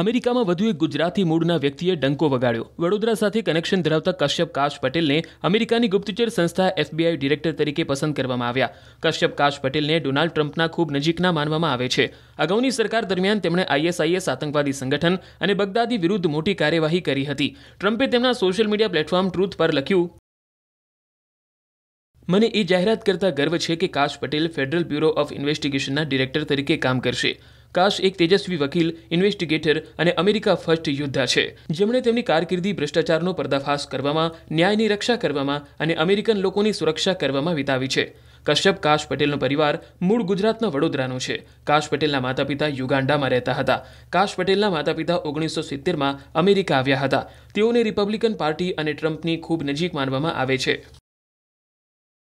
અમેરિકામાં વધુ એક ગુજરાતી મૂળના વ્યક્તિએ ડંકો વગાડ્યો વડોદરા સાથે કનેક્શન ધરાવતા કશ્યપ કાશ પટેલને અમેરિકાની ગુપ્તચર સંસ્થા એફબીઆઈ ડિરેક્ટર તરીકે પસંદ કરવામાં આવ્યા કશ્યપ કાશ પટેલને ડોનાલ્ડ ટ્રમ્પના ખૂબ નજીકના માનવામાં આવે છે અગાઉની સરકાર દરમિયાન તેમણે આઈએસઆઈએસ આતંકવાદી સંગઠન અને બગદાદી વિરુદ્ધ મોટી કાર્યવાહી કરી હતી ટ્રમ્પે તેમના સોશિયલ મીડિયા પ્લેટફોર્મ ટ્રુથ પર લખ્યું મને એ જાહેરાત કરતા ગર્વ છે કે Kash Patel Federal Bureau of ઇન્વેસ્ટિગેશનના ડિરેક્ટર તરીકે કામ કરશે કાશ એક તેજસ્વી વકીલ ઇન્વેસ્ટિગેટર અને અમેરિકા ફર્સ્ટ યોદ્ધા છે જેમણે તેમની કારકિર્દી ભ્રષ્ટાચારનો પર્દાફાશ કરવામાં ન્યાયની રક્ષા કરવામાં અને અમેરિકન લોકોની સુરક્ષા કરવામાં વિતાવી છે કશ્યપ કાશ પટેલનો પરિવાર મૂળ ગુજરાતના વડોદરાનો છે કાશ પટેલના માતા પિતા યુગાન્ડામાં રહેતા હતા કાશ પટેલના માતા પિતા ઓગણીસો સિત્તેરમાં અમેરિકા આવ્યા હતા તેઓને રિપબ્લિકન પાર્ટી અને ટ્રમ્પની ખૂબ નજીક માનવામાં આવે છે